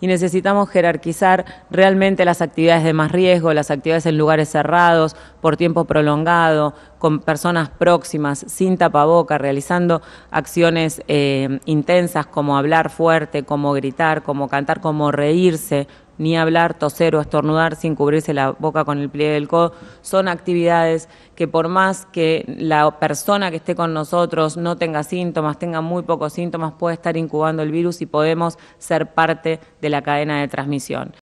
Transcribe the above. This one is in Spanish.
y necesitamos jerarquizar realmente las actividades de más riesgo, las actividades en lugares cerrados, por tiempo prolongado, con personas próximas, sin tapaboca, realizando acciones eh, intensas como hablar fuerte, como gritar, como cantar, como reírse, ni hablar, toser o estornudar sin cubrirse la boca con el pliegue del codo, son actividades que por más que la persona que esté con nosotros no tenga síntomas, tenga muy pocos síntomas, puede estar incubando el virus y podemos ser parte de la cadena de transmisión.